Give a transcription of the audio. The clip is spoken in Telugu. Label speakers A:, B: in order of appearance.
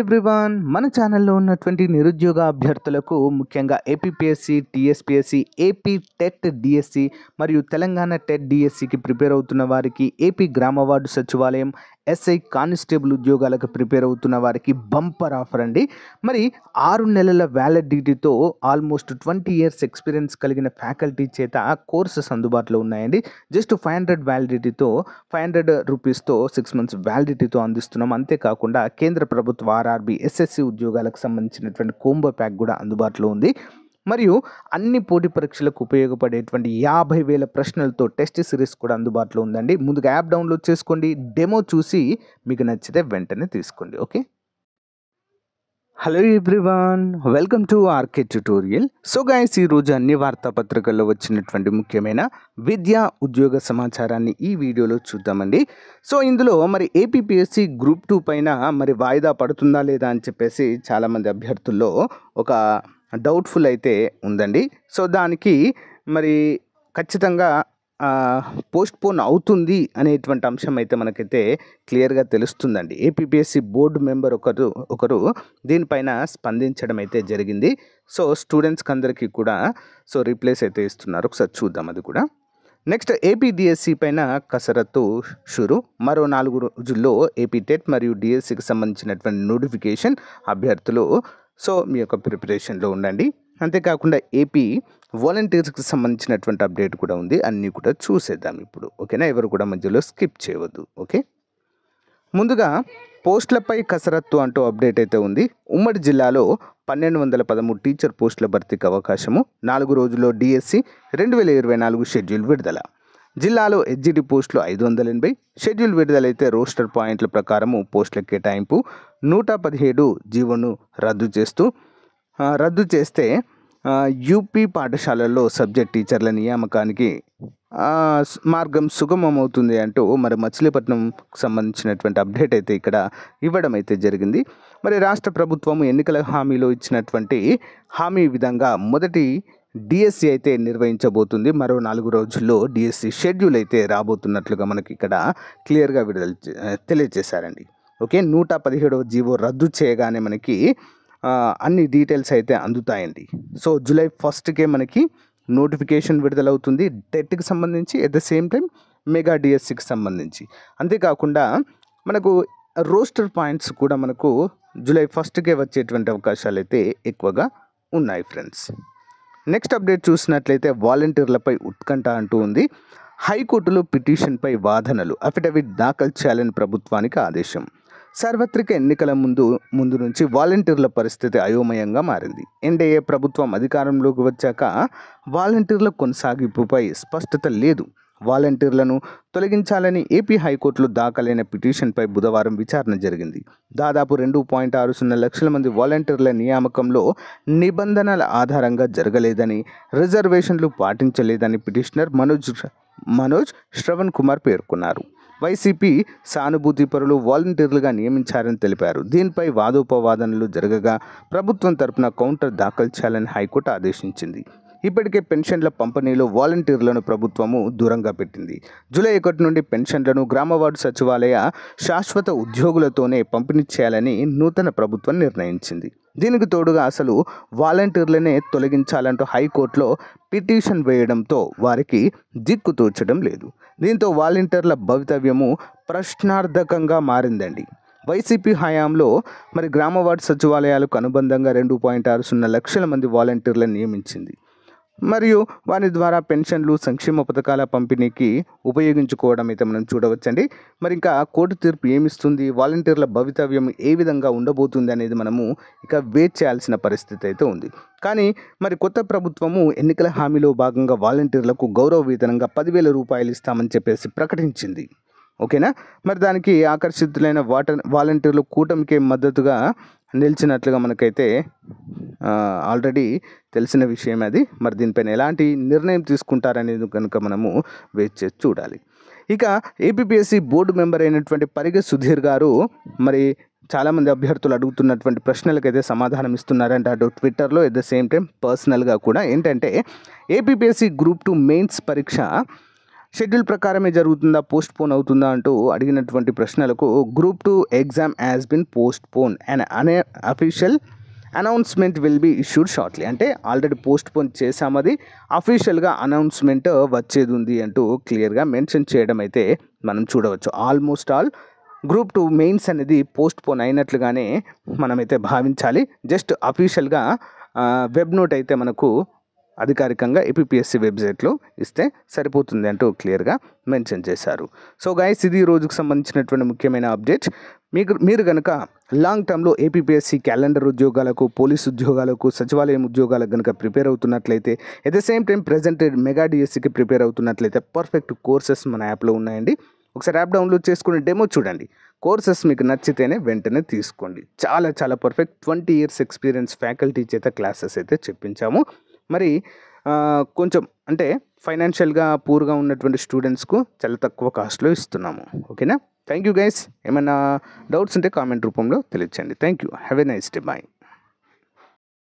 A: ఎవ్రీవాన్ మన ఛానల్లో ఉన్నటువంటి నిరుద్యోగ అభ్యర్థులకు ముఖ్యంగా APPSC TSPSC AP TET DSC మరియు తెలంగాణ టెట్ డిఎస్సికి e ప్రిపేర్ అవుతున్న వారికి ఏపీ గ్రామ వార్డు సచివాలయం ఎస్ఐ కానిస్టేబుల్ ఉద్యోగాలకు ప్రిపేర్ అవుతున్న వారికి బంపర్ ఆఫర్ అండి మరి ఆరు నెలల వ్యాలిడిటీతో ఆల్మోస్ట్ ట్వంటీ ఇయర్స్ ఎక్స్పీరియన్స్ కలిగిన ఫ్యాకల్టీ చేత కోర్సెస్ అందుబాటులో ఉన్నాయండి జస్ట్ ఫైవ్ హండ్రెడ్ వ్యాలిడిటీతో ఫైవ్ హండ్రెడ్ రూపీస్తో సిక్స్ మంత్స్ వ్యాలిడిటీతో అందిస్తున్నాం అంతేకాకుండా కేంద్ర ప్రభుత్వ ఆర్ఆర్బి ఎస్ఎస్సి ఉద్యోగాలకు సంబంధించినటువంటి కోంబో ప్యాక్ కూడా అందుబాటులో ఉంది మరియు అన్ని పోటీ పరీక్షలకు ఉపయోగపడేటువంటి యాభై వేల ప్రశ్నలతో టెస్ట్ సిరీస్ కూడా అందుబాటులో ఉందండి ముందుగా యాప్ డౌన్లోడ్ చేసుకోండి డెమో చూసి మీకు నచ్చితే వెంటనే తీసుకోండి okay hello everyone welcome to RK tutorial so guys ఈరోజు అన్ని వార్తాపత్రికల్లో వచ్చినటువంటి ముఖ్యమైన విద్యా ఉద్యోగ సమాచారాన్ని ఈ వీడియోలో చూద్దామండి సో ఇందులో మరి ఏపీపీఎస్సీ గ్రూప్ టూ పైన మరి వాయిదా పడుతుందా లేదా అని చెప్పేసి చాలామంది అభ్యర్థుల్లో ఒక డౌట్ఫుల్ అయితే ఉందండి సో దానికి మరి ఖచ్చితంగా పోస్ట్ పోన్ అవుతుంది అనేటువంటి అంశం అయితే మనకైతే క్లియర్గా తెలుస్తుందండి ఏపీపీఎస్సీ బోర్డు మెంబర్ ఒకరు ఒకరు దీనిపైన స్పందించడం అయితే జరిగింది సో స్టూడెంట్స్కి అందరికీ కూడా సో రీప్లేస్ అయితే ఇస్తున్నారు ఒకసారి చూద్దాం అది కూడా నెక్స్ట్ ఏపీడిఎస్సి పైన కసరత్తు షురు మరో నాలుగు రోజుల్లో ఏపీ టెట్ మరియు డిఎస్సికి సంబంధించినటువంటి నోటిఫికేషన్ అభ్యర్థులు సో మీ యొక్క ప్రిపరేషన్లో ఉండండి అంతేకాకుండా ఏపీ వాలంటీర్స్కి సంబంధించినటువంటి అప్డేట్ కూడా ఉంది అన్నీ కూడా చూసేద్దాం ఇప్పుడు ఓకేనా ఎవరు కూడా మధ్యలో స్కిప్ చేయవద్దు ఓకే ముందుగా పోస్టులపై కసరత్తు అంటూ అప్డేట్ అయితే ఉంది ఉమ్మడి జిల్లాలో పన్నెండు వందల పదమూడు టీచర్ పోస్టుల భర్తీకి అవకాశము నాలుగు రోజుల్లో డిఎస్సి రెండు వేల ఇరవై నాలుగు షెడ్యూల్ విడుదల జిల్లాలో ఎస్జిటి పోస్టులు ఐదు వందల ఎనభై షెడ్యూల్ విడుదలైతే రోస్టర్ పాయింట్ల ప్రకారము పోస్టుల కేటాయింపు నూట పదిహేడు జీవోను రద్దు చేస్తూ రద్దు చేస్తే యూపీ పాఠశాలల్లో సబ్జెక్ట్ టీచర్ల నియామకానికి మార్గం సుగమమవుతుంది అంటూ మరి మచిలీపట్నంకు సంబంధించినటువంటి అప్డేట్ అయితే ఇక్కడ ఇవ్వడం అయితే జరిగింది మరి రాష్ట్ర ప్రభుత్వం ఎన్నికల హామీలో ఇచ్చినటువంటి హామీ విధంగా మొదటి డిఎస్సి అయితే నిర్వహించబోతుంది మరో నాలుగు రోజుల్లో డిఎస్సి షెడ్యూల్ అయితే రాబోతున్నట్లుగా మనకి ఇక్కడ క్లియర్గా విడుదల తెలియజేశారండి ఓకే నూట పదిహేడవ జీవో రద్దు చేయగానే మనకి అన్ని డీటెయిల్స్ అయితే అందుతాయండి సో జూలై ఫస్ట్కే మనకి నోటిఫికేషన్ విడుదలవుతుంది డెట్కి సంబంధించి at the same time mega డిఎస్సికి సంబంధించి అంతేకాకుండా మనకు రోస్టర్ పాయింట్స్ కూడా మనకు జూలై ఫస్ట్కే వచ్చేటువంటి అవకాశాలు అయితే ఎక్కువగా ఉన్నాయి ఫ్రెండ్స్ నెక్స్ట్ అప్డేట్ చూసినట్లయితే వాలంటీర్లపై ఉత్కంఠ అంటూ ఉంది హైకోర్టులో పిటిషన్పై వాదనలు అఫిడవిట్ దాఖలు చేయాలని ప్రభుత్వానికి ఆదేశం సార్వత్రిక ఎన్నికల ముందు ముందు నుంచి వాలంటీర్ల పరిస్థితి అయోమయంగా మారింది ఎన్డీఏ ప్రభుత్వం అధికారంలోకి వచ్చాక వాలంటీర్ల కొనసాగింపుపై స్పష్టత లేదు వాలంటీర్లను తొలగించాలని ఏపీ హైకోర్టులో దాఖలైన పిటిషన్పై బుధవారం విచారణ జరిగింది దాదాపు రెండు పాయింట్ ఆరు సున్నా లక్షల మంది వాలంటీర్ల నియామకంలో నిబంధనల ఆధారంగా జరగలేదని రిజర్వేషన్లు పాటించలేదని పిటిషనర్ మనోజ్ మనోజ్ శ్రవణ్ కుమార్ పేర్కొన్నారు వైసీపీ సానుభూతి పరులు వాలంటీర్లుగా నియమించారని తెలిపారు దీనిపై వాదోపవాదనలు జరగగా ప్రభుత్వం తరపున కౌంటర్ దాఖలు చేయాలని హైకోర్టు ఆదేశించింది ఇప్పటికే పెన్షన్ల పంపిణీలో వాలంటీర్లను ప్రభుత్వము దూరంగా పెట్టింది జూలై ఒకటి నుండి పెన్షన్లను గ్రామవార్డు సచివాలయ శాశ్వత ఉద్యోగులతోనే పంపిణీ చేయాలని నూతన ప్రభుత్వం నిర్ణయించింది దీనికి తోడుగా అసలు వాలంటీర్లనే తొలగించాలంటూ హైకోర్టులో పిటిషన్ వేయడంతో వారికి దిక్కు తోచడం లేదు దీంతో వాలంటీర్ల భవితవ్యము ప్రశ్నార్థకంగా మారిందండి వైసీపీ హయాంలో మరి గ్రామ వార్డు సచివాలయాలకు అనుబంధంగా రెండు పాయింట్ ఆరు సున్నా లక్షల మంది వాలంటీర్లను నియమించింది మరియు వాని ద్వారా పెన్షన్లు సంక్షేమ పథకాల పంపిణీకి ఉపయోగించుకోవడం అయితే మనం చూడవచ్చండి మరి ఇంకా కోర్టు తీర్పు ఏమిస్తుంది వాలంటీర్ల భవితవ్యం ఏ విధంగా ఉండబోతుంది అనేది మనము ఇక వేట్ చేయాల్సిన పరిస్థితి అయితే ఉంది కానీ మరి కొత్త ప్రభుత్వము ఎన్నికల హామీలో భాగంగా వాలంటీర్లకు గౌరవ వేతనంగా పదివేల రూపాయలు ఇస్తామని చెప్పేసి ప్రకటించింది ఓకేనా మరి దానికి ఆకర్షితులైన వాటర్ వాలంటీర్లు కూటమికే మద్దతుగా నిలిచినట్లుగా మనకైతే ఆల్రెడీ తెలిసిన విషయం అది మరి దీనిపైన ఎలాంటి నిర్ణయం తీసుకుంటారనేది కనుక మనము వెయిట్ చేసి చూడాలి ఇక ఏపీపీఎస్సీ బోర్డు మెంబర్ అయినటువంటి పరిగె సుధీర్ గారు మరి చాలామంది అభ్యర్థులు అడుగుతున్నటువంటి ప్రశ్నలకైతే సమాధానం ఇస్తున్నారంట అటు ట్విట్టర్లో ఎట్ ద సేమ్ టైం పర్సనల్గా కూడా ఏంటంటే ఏపీపీఎస్సీ గ్రూప్ టూ మెయిన్స్ పరీక్ష షెడ్యూల్ ప్రకారమే జరుగుతుందా పోస్ట్ పోన్ అవుతుందా అంటూ అడిగినటువంటి ప్రశ్నలకు group two exam as been postponed అనే official announcement will be issued shortly అంటే ఆల్రెడీ పోస్ట్ పోన్ చేశామది అఫీషియల్గా అనౌన్స్మెంట్ వచ్చేది ఉంది అంటూ క్లియర్గా మెన్షన్ చేయడం అయితే మనం చూడవచ్చు almost all group two mains అనేది పోస్ట్ పోన్ అయినట్లుగానే మనమైతే భావించాలి జస్ట్ అఫీషియల్గా వెబ్ నోట్ అయితే మనకు అధికారికంగా ఏపీఎస్సీ e వెబ్సైట్లో ఇస్తే సరిపోతుంది అంటూ క్లియర్గా మెన్షన్ చేశారు సో గైస్ ఇది రోజుకు సంబంధించినటువంటి ముఖ్యమైన అప్డేట్ మీకు మీరు కనుక లాంగ్ టర్మ్లో ఏపీఎస్సీ e క్యాలెండర్ ఉద్యోగాలకు పోలీస్ ఉద్యోగాలకు సచివాలయం ఉద్యోగాలకు కనుక ప్రిపేర్ అవుతున్నట్లయితే at the same time present mega డిఎస్సీకి ప్రిపేర్ అవుతున్నట్లయితే పర్ఫెక్ట్ కోర్సెస్ మన యాప్లో ఉన్నాయండి ఒకసారి యాప్ డౌన్లోడ్ చేసుకుని డెమో చూడండి కోర్సెస్ మీకు నచ్చితేనే వెంటనే తీసుకోండి చాలా చాలా perfect twenty years experience faculty చేత క్లాసెస్ అయితే చెప్పించాము మరి కొంచెం అంటే ఫైనాన్షియల్గా పూర్గా ఉన్నటువంటి స్టూడెంట్స్కు చాలా తక్కువ కాస్ట్లో ఇస్తున్నాము ఓకేనా థ్యాంక్ యూ గైస్ ఏమైనా డౌట్స్ ఉంటే కామెంట్ రూపంలో తెలియచండి thank you have a nice day bye